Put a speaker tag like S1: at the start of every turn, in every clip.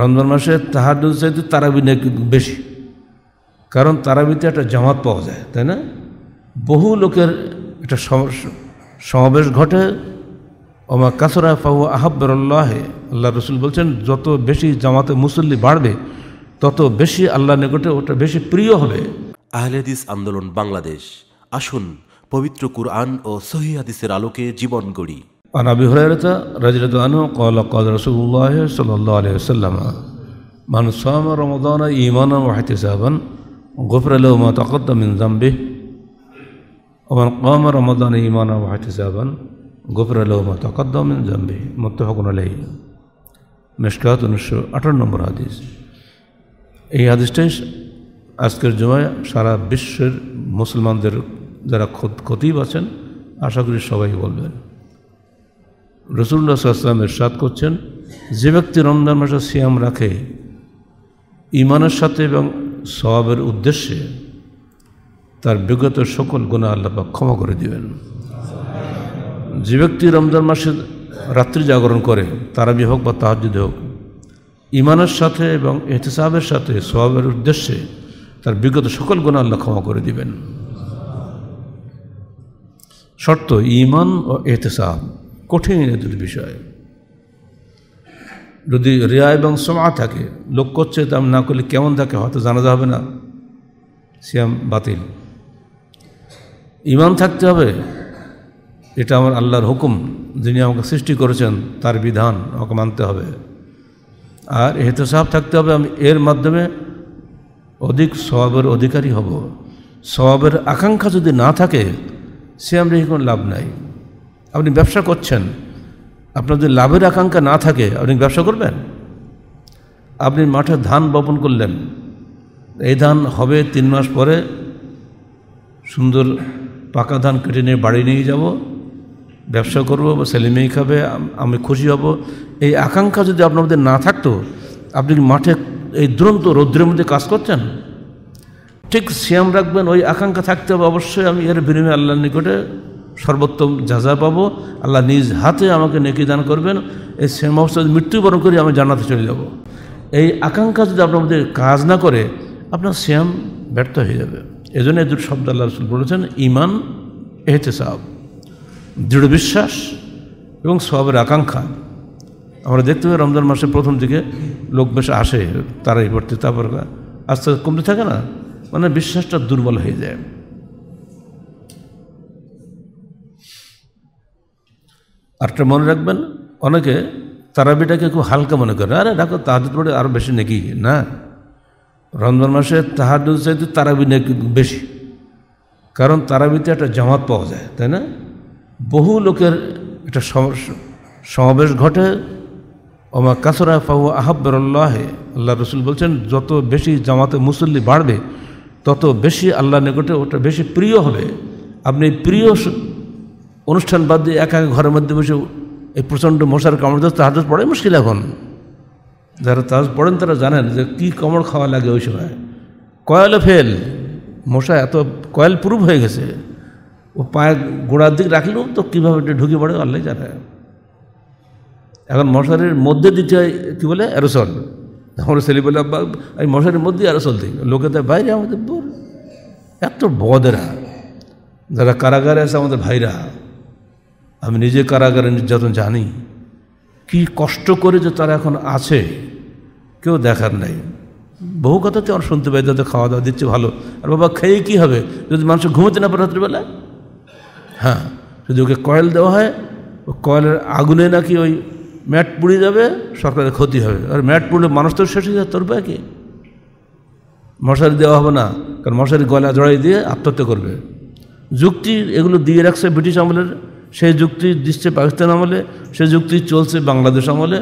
S1: রমজান মাসে তাহাজুদ চাইতে তারাবি নাকি বেশি কারণ তারাবিতে একটা জামাত পাওয়া যায় তাই না বহু লোকের একটা সমাবেশ ঘটে আমার কাসরা ফাহু আহাব্বরল্লাহে আল্লাহ রসুল বলছেন যত বেশি জামাতে মুসল্লি বাড়বে তত বেশি আল্লাহ নিকটে ওটা বেশি প্রিয় হবে আহলেদিস আন্দোলন বাংলাদেশ আসুন পবিত্র কুরআন ও সহি হাদিসের আলোকে জীবন গড়ি عن أبي هريرة رضي الله عنه قال قال رسول الله صلى الله عليه وسلم من صام رمضان إيمانا واحتسابا غفر له ما تقدم من ذنبه ومن قام رمضان إيمانا واحتسابا غفر له ما تقدم من ذنبه متفق عليه মেশকাত উনিশশো আঠারো নম্বর حديث এই হাদিসটাই আজকের জমায় সারা বিশ্বের মুসলমানদের যারা খতিব আছেন আশা করি সবাই বলবেন রসুল্লা সাল্লাম সাদ করছেন যে ব্যক্তি রমজান মাসে সিয়াম রাখে ইমানের সাথে এবং স্বভাবের উদ্দেশ্যে তার বিগত সকল গুণা আল্লাপাক ক্ষমা করে দিবেন যে ব্যক্তি রমজান মাসে রাত্রি জাগরণ করে তারা হোক বা তাহাজুদ হোক ইমানের সাথে এবং এহতসাবের সাথে স্বভাবের উদ্দেশ্যে তার বিগত সকল গুণা আল্লাহ ক্ষমা করে দিবেন শর্ত ইমান ও এহতসাব কঠিন দুটি বিষয় যদি রিয়া এবং সমা থাকে লোক করছে তা না করলে কেমন থাকে হয়তো জানা যাবে না সিয়াম বাতিল ইমান থাকতে হবে এটা আমার আল্লাহর হুকুম যিনি আমাকে সৃষ্টি করেছেন তার বিধান আমাকে মানতে হবে আর এহতসাব থাকতে হবে আমি এর মাধ্যমে অধিক স্বভাবের অধিকারী হব স্বভাবের আকাঙ্ক্ষা যদি না থাকে সে আমরা কোনো লাভ নাই আপনি ব্যবসা করছেন আপনার যদি লাভের আকাঙ্ক্ষা না থাকে আপনি ব্যবসা করবেন আপনি মাঠে ধান বপন করলেন এই ধান হবে তিন মাস পরে সুন্দর পাকা ধান কেটে নিয়ে বাড়ি নিয়ে যাব ব্যবসা করবো বা ছেলে মেয়ে খাবে আমি খুশি হব এই আকাঙ্ক্ষা যদি আপনার মধ্যে না থাকতো আপনি মাঠে এই দুরন্ত রৌদ্রের মধ্যে কাজ করছেন ঠিক শ্যাম রাখবেন ওই আকাঙ্ক্ষা থাকতে হবে অবশ্যই আমি এর বিনিময়ে আল্লাহর নিকটে সর্বোত্তম যাজা পাবো আল্লাহ নিজ হাতে আমাকে নেকি দান করবেন এই মহসদ মৃত্যুবরণ করে আমি জানাতে চলে যাব এই আকাঙ্ক্ষা যদি আপনার মধ্যে কাজ না করে আপনার শ্যাম ব্যর্থ হয়ে যাবে এজন্য এই দুটো শব্দ আল্লাহ রসুল বলেছেন ইমান এহেতে সাহাব দৃঢ় বিশ্বাস এবং সবের আকাঙ্ক্ষা আমরা দেখতে পাই রমজান মাসের প্রথম দিকে লোক বেশ আসে তারাই ভর্তি তারপর আস্তে আস্তে কমতে থাকে না মানে বিশ্বাসটা দুর্বল হয়ে যায় আরটা মনে রাখবেন অনেকে তারাবিটাকে খুব হালকা মনে করে আরে দেখো তাহাজুদ পড়ে আরও বেশি নাকি না রমজান মাসে তাহাজুদ চাইতে তারাবি নাকি বেশি কারণ তারাবিতে একটা জামাত পাওয়া যায় তাই না বহু লোকের একটা সমাবেশ ঘটে ওমা কাসরা ফাহু আহাব্বরল্লাহে আল্লাহ রসুল বলছেন যত বেশি জামাতে মুসল্লি বাড়বে তত বেশি আল্লাহ নিকটে ওটা বেশি প্রিয় হবে আপনি প্রিয় অনুষ্ঠান বাদ দিয়ে একা ঘরের মধ্যে বসে এই প্রচণ্ড মশার কামড় তো তাহাজ পড়াই মুশকিল এখন যারা তাহাজ পড়েন তারা জানেন যে কী কামড় খাওয়া লাগে ওই সময় কয়েলে ফেল মশা এত কয়েল প্রুফ হয়ে গেছে ও পায়ে গোড়ার দিক রাখলেও তো কীভাবে ঢুকে পড়ে আল্লাহ জানে এখন মশারির মধ্যে দিতে হয় কী বলে অ্যারোসল আমার ছেলে বলে আব্বা এই মশারির মধ্যে অ্যারোসল দিই লোকে তো বাইরে আমাদের এত বদেরা যারা কারাগারে আছে আমাদের ভাইরা আমি নিজে কারাগারে নির্যাতন জানি কি কষ্ট করে যে তারা এখন আছে কেউ দেখার নাই বহু কথাতে আমার শুনতে পাই যাতে খাওয়া দাওয়া দিচ্ছে ভালো আর বাবা খেয়ে কি হবে যদি মানুষ ঘুমোতে না পারে রাত্রিবেলা হ্যাঁ যদি ওকে কয়েল দেওয়া হয় ও কয়েলের আগুনে নাকি ওই ম্যাট পুড়ে যাবে সরকারের ক্ষতি হবে আর ম্যাট পুড়লে মানুষ তো শেষ হয়ে যায় তোর কি মশারি দেওয়া হবে না কারণ মশারি গলা জড়াই দিয়ে আত্মহত্যা করবে যুক্তি এগুলো দিয়ে রাখছে ব্রিটিশ আমলের সেই যুক্তি দিচ্ছে পাকিস্তান আমলে সেই যুক্তি চলছে বাংলাদেশ আমলে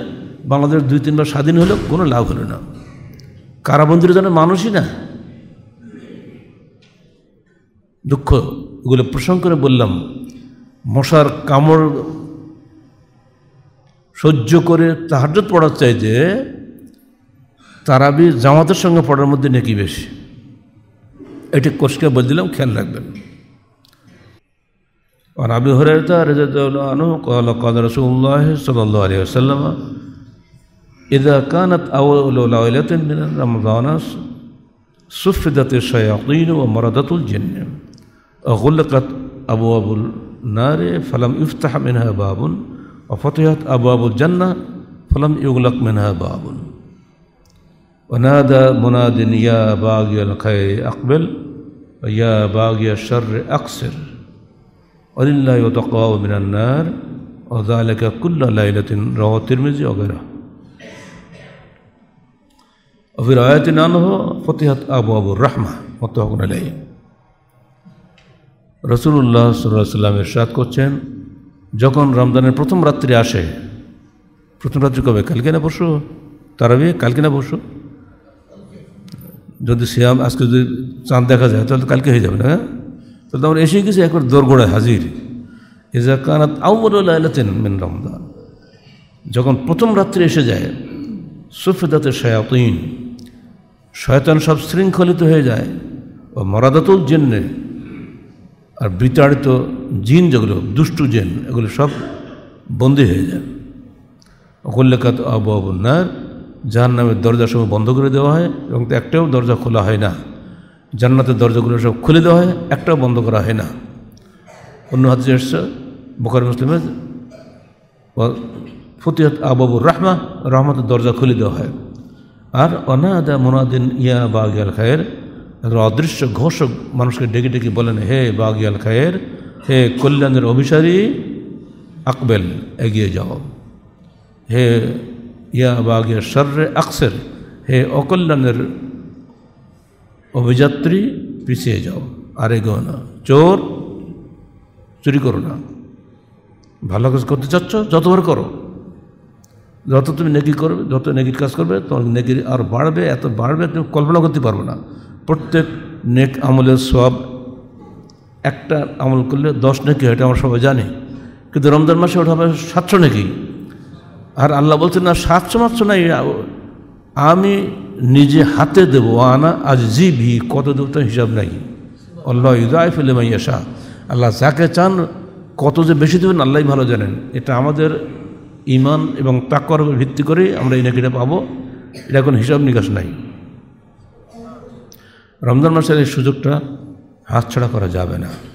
S1: বাংলাদেশ দুই তিনবার স্বাধীন হলেও কোনো লাভ হলো না কারাবন্দির জন্য মানুষই না দুঃখ এগুলো প্রসঙ্গ করে বললাম মশার কামড় সহ্য করে তাহাজত পড়ার চাই যে তারাবি জামাতের সঙ্গে পড়ার মধ্যে নেকি বেশি এটি কোষকে বলে দিলাম খেয়াল রাখবেন وعن أبي هريرة رضي الله عنه قال قال رسول الله صلى الله عليه وسلم إذا كانت أول ليلة من رمضان صفدت الشياطين ومردت الجن غلقت أبواب النار فلم يفتح منها باب وفتحت أبواب الجنة فلم يغلق منها باب ونادى مناد يا باغي الخير أقبل ويا باغي الشر أقصر রসুল্লাহামের সাদ কুল্লা আয়াতিন আবু আলাই করছেন যখন রমজানের প্রথম রাত্রি আসে প্রথম রাত্রি কবে কালকে না বসু তারাবি কালকে না বসু যদি শিয়াম আজকে যদি চাঁদ দেখা যায় তাহলে কালকে হয়ে যাবে না হ্যাঁ তো তারপর এসে গেছে একবার দোরগোড়ায় হাজির ইজা কানাত মিন রমদান যখন প্রথম রাত্রে এসে যায় সুফেদাতে শয়াতিন শয়তান সব শৃঙ্খলিত হয়ে যায় ও মরাদাতুল জেন্নে আর বিতাড়িত জিন যেগুলো দুষ্টু জেন এগুলো সব বন্দী হয়ে যায় অকল্যাকাত আবু নার যার নামে দরজা সময় বন্ধ করে দেওয়া হয় এবং একটাও দরজা খোলা হয় না জান্নাতের দরজাগুলো সব খুলে দেওয়া হয় একটাও বন্ধ করা হয় না অন্য হাতে এসছে বোকার মুসলিমের ফতিহত আবাবুর রহমা রহমতের দরজা খুলে দেওয়া হয় আর অনাদা মোনাদিন ইয়া বাঘ ইয়াল খায়ের অদৃশ্য ঘোষক মানুষকে ডেকে ডেকে বলেন হে বাঘ ইয়াল খায়ের হে কল্যাণের অভিসারী আকবেল এগিয়ে যাও হে ইয়া বাঘ ইয়া শর্রে আকসের হে অকল্যাণের অভিযাত্রী পিছিয়ে যাও আর এগো না চোর চুরি করো না ভালো কাজ করতে চাচ্ছ যতবার করো যত তুমি নেগি করবে যত নেগির কাজ করবে তোমার নেগির আর বাড়বে এত বাড়বে তুমি কল্পনা করতে পারবে না প্রত্যেক নেক আমলের সব একটা আমল করলে দশ নেকি হয় এটা আমরা সবাই জানি কিন্তু রমজান মাসে ওটা হবে সাতশো নাকি আর আল্লাহ বলছেন না সাতশো মাতশো নাই আমি নিজে হাতে দেব আনা আজ জি ভি কত দেব তার হিসাব নাই আল্লাহ ইদায় ফেলে মাইয়াশা আল্লাহ যাকে চান কত যে বেশি দেবেন আল্লাহ ভালো জানেন এটা আমাদের ইমান এবং তাকর ভিত্তি করে আমরা এই নাকিটা পাবো এটা কোনো হিসাব নিকাশ নাই রমজান মাসের এই সুযোগটা হাতছাড়া করা যাবে না